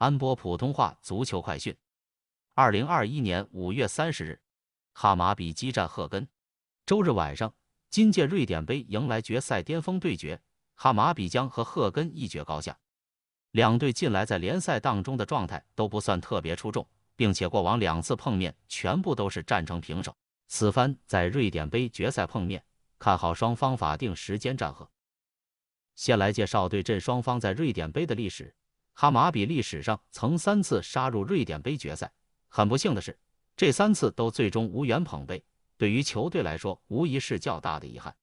安播普通话足球快讯：二零二一年五月三十日，哈马比激战赫根。周日晚上，今届瑞典杯迎来决赛巅峰对决，哈马比将和赫根一决高下。两队近来在联赛当中的状态都不算特别出众，并且过往两次碰面全部都是战成平手。此番在瑞典杯决赛碰面，看好双方法定时间战和。先来介绍对阵双方在瑞典杯的历史。哈马比历史上曾三次杀入瑞典杯决赛，很不幸的是，这三次都最终无缘捧杯，对于球队来说无疑是较大的遗憾。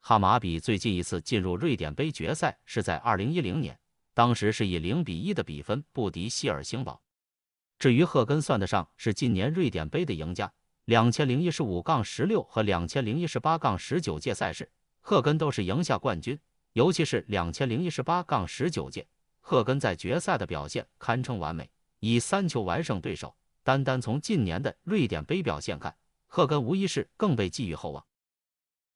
哈马比最近一次进入瑞典杯决赛是在2010年，当时是以0比1的比分不敌希尔辛堡。至于赫根，算得上是近年瑞典杯的赢家。2015-16和2018-19届赛事，赫根都是赢下冠军，尤其是2018-19届。赫根在决赛的表现堪称完美，以三球完胜对手。单单从近年的瑞典杯表现看，赫根无疑是更被寄予厚望。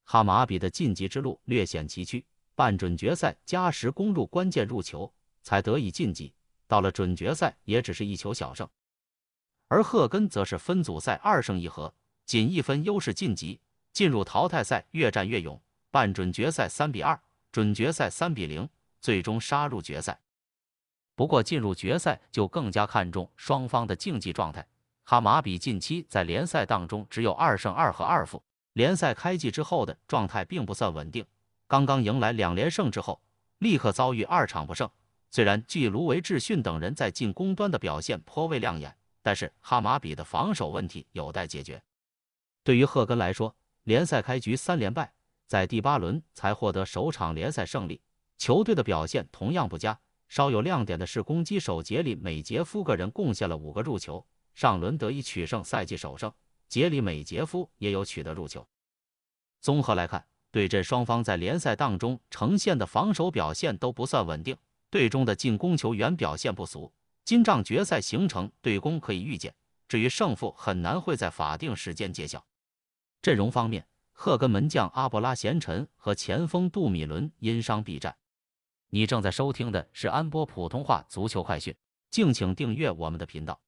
哈马比的晋级之路略显崎岖，半准决赛加时攻入关键入球才得以晋级，到了准决赛也只是一球小胜。而赫根则是分组赛二胜一和，仅一分优势晋级，进入淘汰赛越战越勇，半准决赛三比二，准决赛三比零，最终杀入决赛。不过进入决赛就更加看重双方的竞技状态。哈马比近期在联赛当中只有二胜二和二负，联赛开季之后的状态并不算稳定。刚刚迎来两连胜之后，立刻遭遇二场不胜。虽然据卢维智逊等人在进攻端的表现颇为亮眼，但是哈马比的防守问题有待解决。对于赫根来说，联赛开局三连败，在第八轮才获得首场联赛胜利，球队的表现同样不佳。稍有亮点的是，攻击手杰里美杰夫个人贡献了五个入球，上轮得以取胜，赛季首胜。杰里美杰夫也有取得入球。综合来看，对阵双方在联赛当中呈现的防守表现都不算稳定，队中的进攻球员表现不俗，金帐决赛形成对攻可以预见，至于胜负很难会在法定时间揭晓。阵容方面，赫根门将阿布拉贤臣和前锋杜米伦因伤避战。你正在收听的是安波普通话足球快讯，敬请订阅我们的频道。